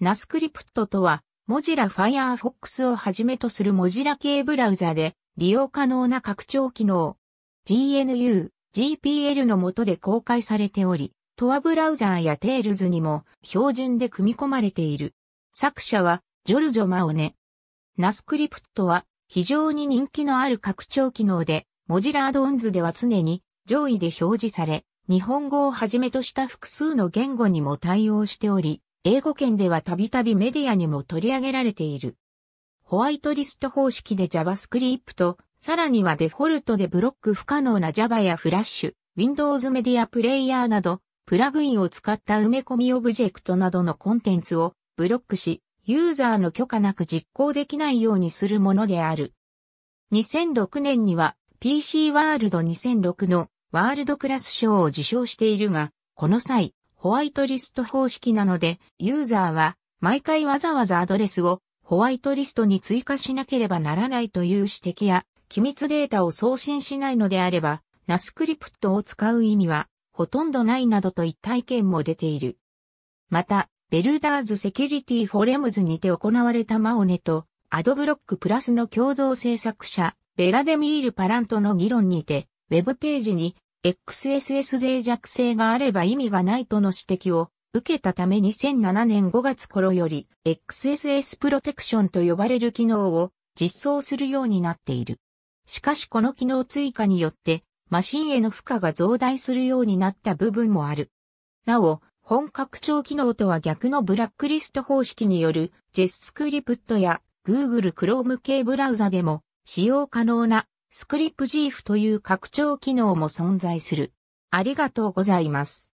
ナスクリプトとは、モジラ Firefox をはじめとするモジラ系ブラウザで利用可能な拡張機能。GNU、GPL の下で公開されており、トアブラウザーやテールズにも標準で組み込まれている。作者は、ジョルジョ・マオネ。ナスクリプトは、非常に人気のある拡張機能で、モジラアドオンズでは常に上位で表示され、日本語をはじめとした複数の言語にも対応しており、英語圏ではたびたびメディアにも取り上げられている。ホワイトリスト方式で JavaScript、さらにはデフォルトでブロック不可能な Java や Flash、Windows メディアプレイヤーなど、プラグインを使った埋め込みオブジェクトなどのコンテンツをブロックし、ユーザーの許可なく実行できないようにするものである。2006年には PC ワールド2006のワールドクラス賞を受賞しているが、この際、ホワイトリスト方式なので、ユーザーは毎回わざわざアドレスをホワイトリストに追加しなければならないという指摘や、機密データを送信しないのであれば、ナスクリプトを使う意味はほとんどないなどといった意見も出ている。また、ベルダーズセキュリティフォレムズにて行われたマオネと、アドブロックプラスの共同制作者、ベラデミール・パラントの議論にて、ウェブページに XSS 脆弱性があれば意味がないとの指摘を受けたため2007年5月頃より XSS プロテクションと呼ばれる機能を実装するようになっている。しかしこの機能追加によってマシンへの負荷が増大するようになった部分もある。なお、本拡張機能とは逆のブラックリスト方式による j ェスク s c r i p t や Google Chrome 系ブラウザでも使用可能なスクリプジーフという拡張機能も存在する。ありがとうございます。